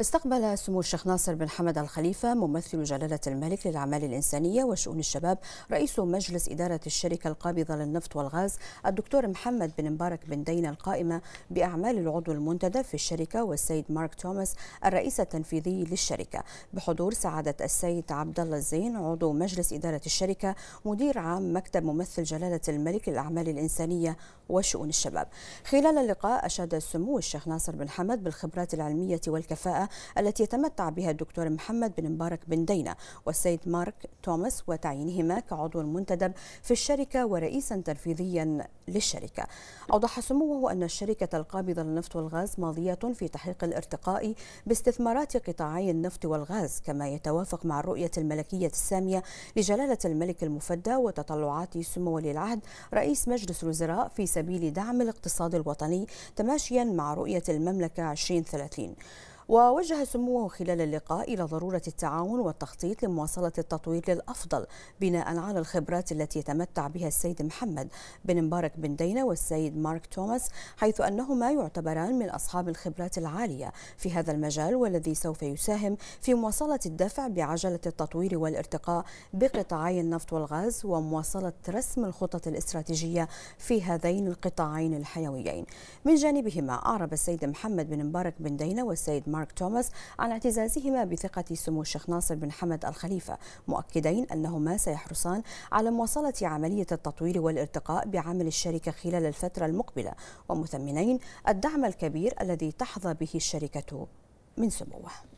استقبل سمو الشيخ ناصر بن حمد الخليفة ممثل جلالة الملك للأعمال الإنسانية وشؤون الشباب رئيس مجلس إدارة الشركة القابضة للنفط والغاز الدكتور محمد بن مبارك بن دين القائمة بأعمال العضو المنتدى في الشركة والسيد مارك توماس الرئيس التنفيذي للشركة بحضور سعادة السيد عبد الله الزين عضو مجلس إدارة الشركة مدير عام مكتب ممثل جلالة الملك للأعمال الإنسانية وشؤون الشباب خلال اللقاء أشاد سمو الشيخ ناصر بن حمد بالخبرات العلمية والكفاءة التي يتمتع بها الدكتور محمد بن مبارك بن دينة والسيد مارك توماس وتعيينهما كعضو منتدب في الشركة ورئيسا تنفيذيا للشركة أوضح سموه أن الشركة القابضة للنفط والغاز ماضية في تحقيق الارتقاء باستثمارات قطاعي النفط والغاز كما يتوافق مع الرؤية الملكية السامية لجلالة الملك المفدى وتطلعات سمو ولي العهد رئيس مجلس الوزراء في سبيل دعم الاقتصاد الوطني تماشيا مع رؤية المملكة 2030 ووجه سموه خلال اللقاء إلى ضرورة التعاون والتخطيط لمواصلة التطوير للأفضل بناء على الخبرات التي يتمتع بها السيد محمد بن مبارك بن دينا والسيد مارك توماس حيث أنهما يعتبران من أصحاب الخبرات العالية في هذا المجال والذي سوف يساهم في مواصلة الدفع بعجلة التطوير والارتقاء بقطاعي النفط والغاز ومواصلة رسم الخطط الاستراتيجية في هذين القطاعين الحيويين من جانبهما أعرب السيد محمد بن مبارك بن دينا والسيد مارك مارك توماس عن اعتزازهما بثقة سمو الشيخ ناصر بن حمد الخليفة مؤكدين أنهما سيحرصان على مواصلة عملية التطوير والارتقاء بعمل الشركة خلال الفترة المقبلة ومثمنين الدعم الكبير الذي تحظى به الشركة من سموه